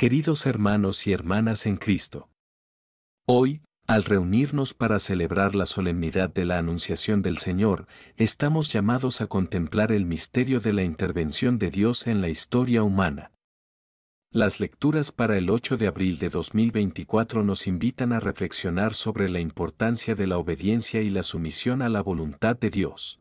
queridos hermanos y hermanas en Cristo. Hoy, al reunirnos para celebrar la solemnidad de la Anunciación del Señor, estamos llamados a contemplar el misterio de la intervención de Dios en la historia humana. Las lecturas para el 8 de abril de 2024 nos invitan a reflexionar sobre la importancia de la obediencia y la sumisión a la voluntad de Dios.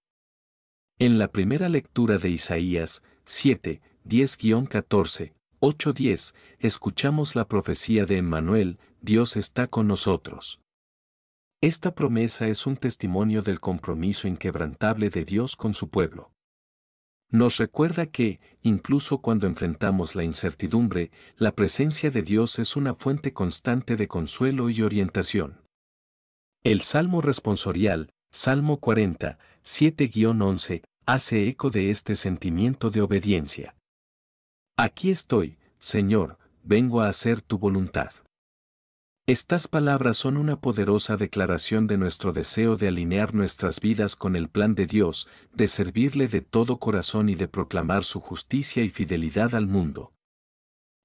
En la primera lectura de Isaías 7, 10-14, 8.10, escuchamos la profecía de Emmanuel, Dios está con nosotros. Esta promesa es un testimonio del compromiso inquebrantable de Dios con su pueblo. Nos recuerda que, incluso cuando enfrentamos la incertidumbre, la presencia de Dios es una fuente constante de consuelo y orientación. El Salmo responsorial, Salmo 40, 7-11, hace eco de este sentimiento de obediencia. Aquí estoy, Señor, vengo a hacer tu voluntad. Estas palabras son una poderosa declaración de nuestro deseo de alinear nuestras vidas con el plan de Dios, de servirle de todo corazón y de proclamar su justicia y fidelidad al mundo.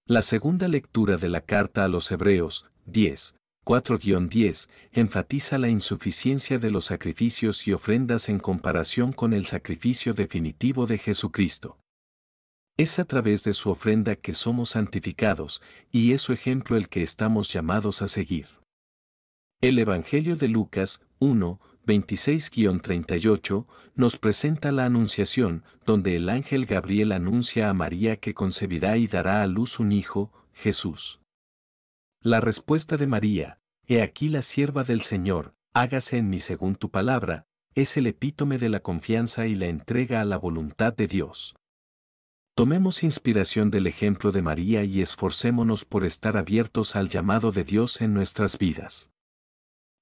La segunda lectura de la carta a los Hebreos, 10, 4-10, enfatiza la insuficiencia de los sacrificios y ofrendas en comparación con el sacrificio definitivo de Jesucristo. Es a través de su ofrenda que somos santificados, y es su ejemplo el que estamos llamados a seguir. El Evangelio de Lucas 1, 26-38 nos presenta la Anunciación, donde el ángel Gabriel anuncia a María que concebirá y dará a luz un hijo, Jesús. La respuesta de María, He aquí la sierva del Señor, hágase en mí según tu palabra, es el epítome de la confianza y la entrega a la voluntad de Dios. Tomemos inspiración del ejemplo de María y esforcémonos por estar abiertos al llamado de Dios en nuestras vidas.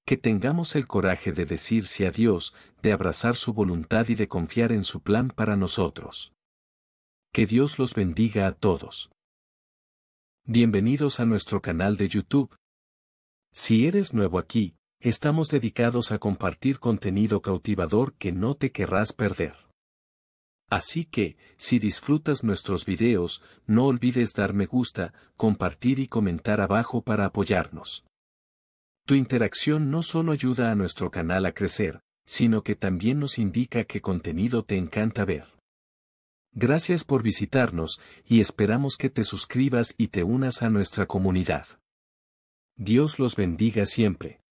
Que tengamos el coraje de decir sí a Dios, de abrazar su voluntad y de confiar en su plan para nosotros. Que Dios los bendiga a todos. Bienvenidos a nuestro canal de YouTube. Si eres nuevo aquí, estamos dedicados a compartir contenido cautivador que no te querrás perder. Así que, si disfrutas nuestros videos, no olvides dar me gusta, compartir y comentar abajo para apoyarnos. Tu interacción no solo ayuda a nuestro canal a crecer, sino que también nos indica qué contenido te encanta ver. Gracias por visitarnos y esperamos que te suscribas y te unas a nuestra comunidad. Dios los bendiga siempre.